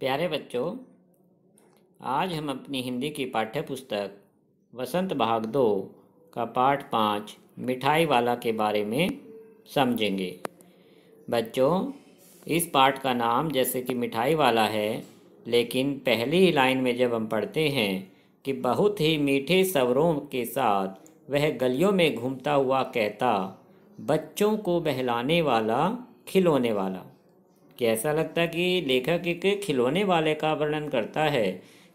प्यारे बच्चों आज हम अपनी हिंदी की पाठ्य पुस्तक वसंत भाग दो का पाठ पाँच मिठाई वाला के बारे में समझेंगे बच्चों इस पाठ का नाम जैसे कि मिठाई वाला है लेकिन पहली ही लाइन में जब हम पढ़ते हैं कि बहुत ही मीठे सवरों के साथ वह गलियों में घूमता हुआ कहता बच्चों को बहलाने वाला खिलौने वाला कि ऐसा लगता कि लेखक एक खिलौने वाले का वर्णन करता है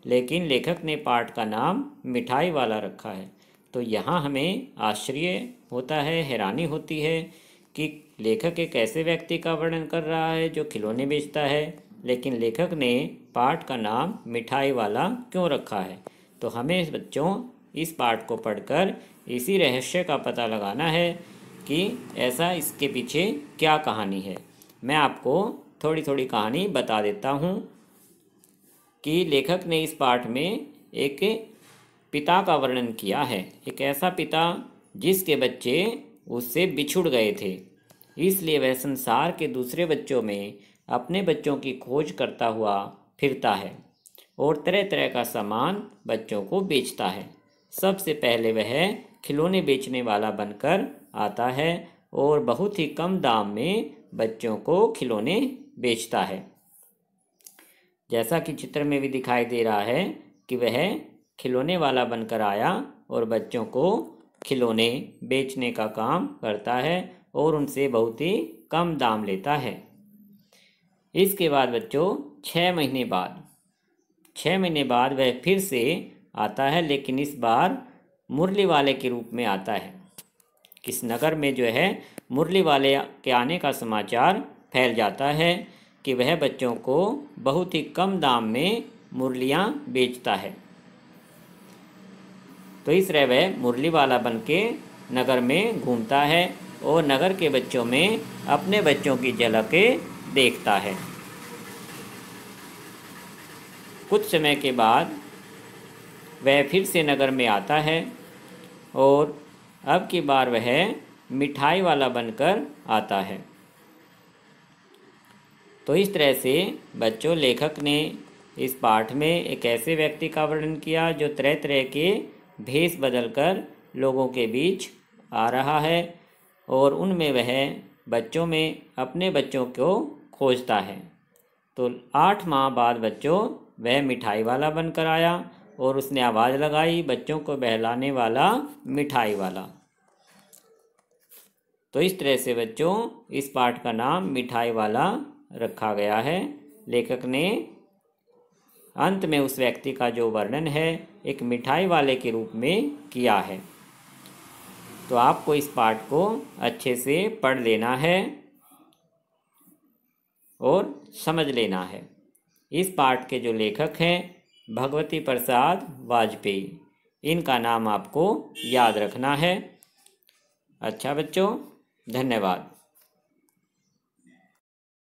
लेकिन लेखक ने पाठ का नाम मिठाई वाला रखा है तो यहाँ हमें आश्चर्य होता है हैरानी होती है कि लेखक एक ऐसे व्यक्ति का वर्णन कर रहा है जो खिलौने बेचता है लेकिन लेखक ने पाठ का नाम मिठाई वाला क्यों रखा है तो हमें बच्चों इस पाठ को पढ़कर इसी रहस्य का पता लगाना है कि ऐसा इसके पीछे क्या कहानी है मैं आपको थोड़ी थोड़ी कहानी बता देता हूँ कि लेखक ने इस पाठ में एक पिता का वर्णन किया है एक ऐसा पिता जिसके बच्चे उससे बिछुड़ गए थे इसलिए वह संसार के दूसरे बच्चों में अपने बच्चों की खोज करता हुआ फिरता है और तरह तरह का सामान बच्चों को बेचता है सबसे पहले वह खिलौने बेचने वाला बनकर आता है और बहुत ही कम दाम में बच्चों को खिलौने बेचता है जैसा कि चित्र में भी दिखाई दे रहा है कि वह खिलौने वाला बनकर आया और बच्चों को खिलौने बेचने का काम करता है और उनसे बहुत ही कम दाम लेता है इसके बाद बच्चों छः महीने बाद छः महीने बाद वह फिर से आता है लेकिन इस बार मुरली वाले के रूप में आता है किस नगर में जो है मुरली वाले के आने का समाचार फैल जाता है कि वह बच्चों को बहुत ही कम दाम में मुरलियाँ बेचता है तो इस तरह वह मुरली वाला बन के नगर में घूमता है और नगर के बच्चों में अपने बच्चों की झलकें देखता है कुछ समय के बाद वह फिर से नगर में आता है और अब की बार वह मिठाई वाला बनकर आता है तो इस तरह से बच्चों लेखक ने इस पाठ में एक ऐसे व्यक्ति का वर्णन किया जो तरह तरह के भेष बदलकर लोगों के बीच आ रहा है और उनमें वह बच्चों में अपने बच्चों को खोजता है तो आठ माह बाद बच्चों वह मिठाई वाला बनकर आया और उसने आवाज़ लगाई बच्चों को बहलाने वाला मिठाई वाला तो इस तरह से बच्चों इस पाठ का नाम मिठाई वाला रखा गया है लेखक ने अंत में उस व्यक्ति का जो वर्णन है एक मिठाई वाले के रूप में किया है तो आपको इस पाठ को अच्छे से पढ़ लेना है और समझ लेना है इस पाठ के जो लेखक हैं भगवती प्रसाद वाजपेयी इनका नाम आपको याद रखना है अच्छा बच्चों धन्यवाद